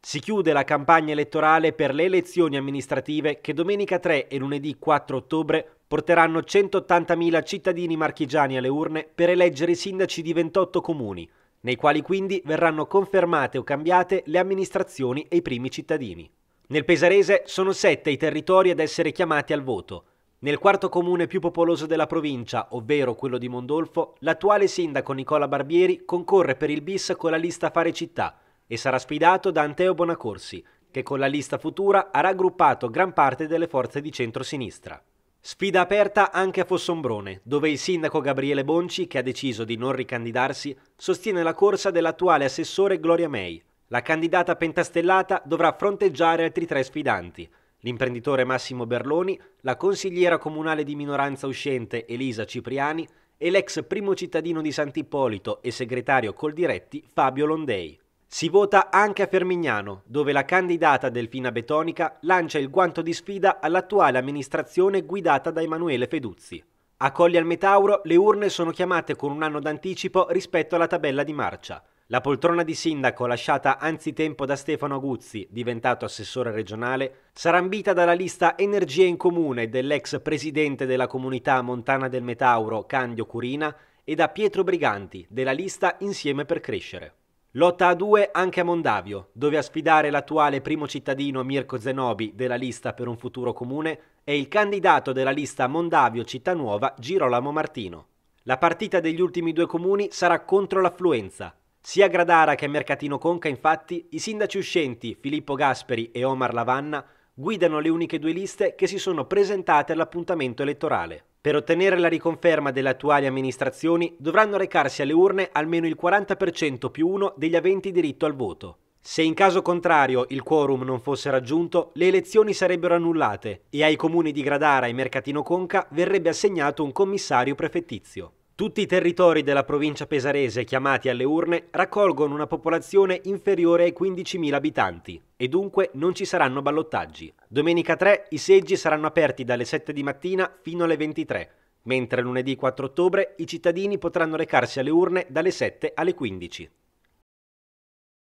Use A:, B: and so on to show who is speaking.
A: Si chiude la campagna elettorale per le elezioni amministrative che domenica 3 e lunedì 4 ottobre porteranno 180.000 cittadini marchigiani alle urne per eleggere i sindaci di 28 comuni, nei quali quindi verranno confermate o cambiate le amministrazioni e i primi cittadini. Nel Pesarese sono sette i territori ad essere chiamati al voto. Nel quarto comune più popoloso della provincia, ovvero quello di Mondolfo, l'attuale sindaco Nicola Barbieri concorre per il bis con la lista Fare Città, e sarà sfidato da Anteo Bonacorsi, che con la lista futura ha raggruppato gran parte delle forze di centrosinistra. Sfida aperta anche a Fossombrone, dove il sindaco Gabriele Bonci, che ha deciso di non ricandidarsi, sostiene la corsa dell'attuale assessore Gloria May. La candidata pentastellata dovrà fronteggiare altri tre sfidanti, l'imprenditore Massimo Berloni, la consigliera comunale di minoranza uscente Elisa Cipriani e l'ex primo cittadino di Sant'Ippolito e segretario Coldiretti Fabio Londei. Si vota anche a Fermignano, dove la candidata Delfina Betonica lancia il guanto di sfida all'attuale amministrazione guidata da Emanuele Feduzzi. A Colli al Metauro le urne sono chiamate con un anno d'anticipo rispetto alla tabella di marcia. La poltrona di sindaco lasciata anzitempo da Stefano Aguzzi, diventato assessore regionale, sarà ambita dalla lista Energia in Comune dell'ex presidente della comunità montana del Metauro Candio Curina e da Pietro Briganti della lista Insieme per Crescere. Lotta a due anche a Mondavio, dove a sfidare l'attuale primo cittadino Mirko Zenobi della lista per un futuro comune è il candidato della lista Mondavio Città Nuova Girolamo Martino. La partita degli ultimi due comuni sarà contro l'affluenza. Sia a Gradara che a Mercatino Conca, infatti, i sindaci uscenti Filippo Gasperi e Omar Lavanna guidano le uniche due liste che si sono presentate all'appuntamento elettorale. Per ottenere la riconferma delle attuali amministrazioni dovranno recarsi alle urne almeno il 40% più uno degli aventi diritto al voto. Se in caso contrario il quorum non fosse raggiunto, le elezioni sarebbero annullate e ai comuni di Gradara e Mercatino Conca verrebbe assegnato un commissario prefettizio. Tutti i territori della provincia pesarese chiamati alle urne raccolgono una popolazione inferiore ai 15.000 abitanti e dunque non ci saranno ballottaggi. Domenica 3 i seggi saranno aperti dalle 7 di mattina fino alle 23, mentre lunedì 4 ottobre i cittadini potranno recarsi alle urne dalle 7 alle 15.